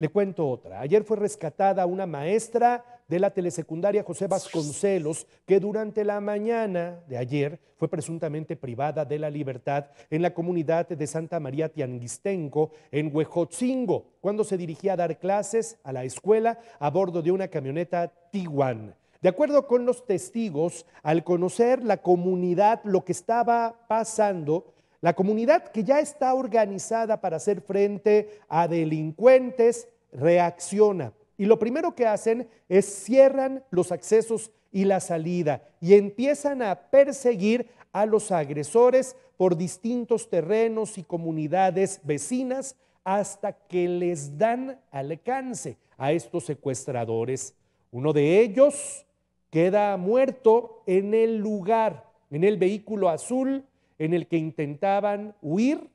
Le cuento otra. Ayer fue rescatada una maestra de la telesecundaria José Vasconcelos, que durante la mañana de ayer fue presuntamente privada de la libertad en la comunidad de Santa María Tianguistenco, en Huejotzingo, cuando se dirigía a dar clases a la escuela a bordo de una camioneta Tiguan. De acuerdo con los testigos, al conocer la comunidad lo que estaba pasando, la comunidad que ya está organizada para hacer frente a delincuentes reacciona. Y lo primero que hacen es cierran los accesos y la salida y empiezan a perseguir a los agresores por distintos terrenos y comunidades vecinas hasta que les dan alcance a estos secuestradores. Uno de ellos queda muerto en el lugar, en el vehículo azul en el que intentaban huir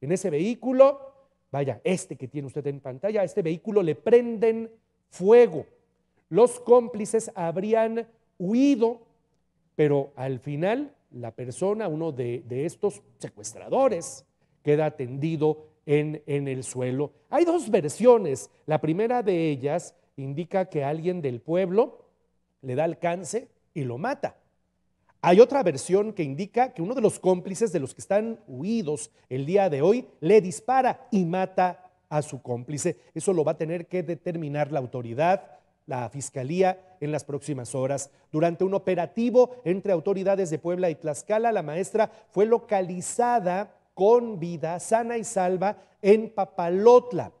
en ese vehículo. Vaya, este que tiene usted en pantalla, a este vehículo le prenden fuego. Los cómplices habrían huido, pero al final la persona, uno de, estos secuestradores, queda tendido en, en el suelo. Hay dos versiones. La primera de ellas indica que alguien del pueblo le da alcance y lo mata. Hay otra versión que indica que uno de los cómplices de los que están huidos el día de hoy le dispara y mata a su cómplice. Eso lo va a tener que determinar la autoridad, la fiscalía, en las próximas horas. Durante un operativo entre autoridades de Puebla y Tlaxcala, la maestra fue localizada con vida, sana y salva, en Papalotla.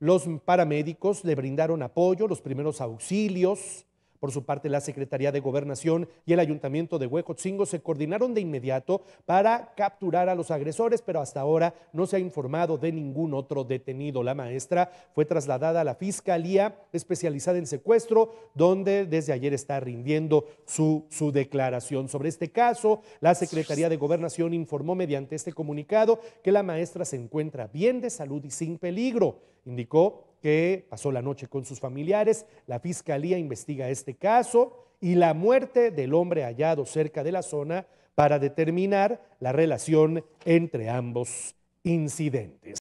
Los paramédicos le brindaron apoyo, los primeros auxilios, por su parte, la Secretaría de Gobernación y el Ayuntamiento de Huecotzingo se coordinaron de inmediato para capturar a los agresores, pero hasta ahora no se ha informado de ningún otro detenido. La maestra fue trasladada a la Fiscalía especializada en secuestro, donde desde ayer está rindiendo su declaración. Sobre este caso, la Secretaría de Gobernación informó mediante este comunicado que la maestra se encuentra bien de salud y sin peligro. Indicó que pasó la noche con sus familiares. La fiscalía investiga este caso y la muerte del hombre hallado cerca de la zona para determinar la relación entre ambos incidentes.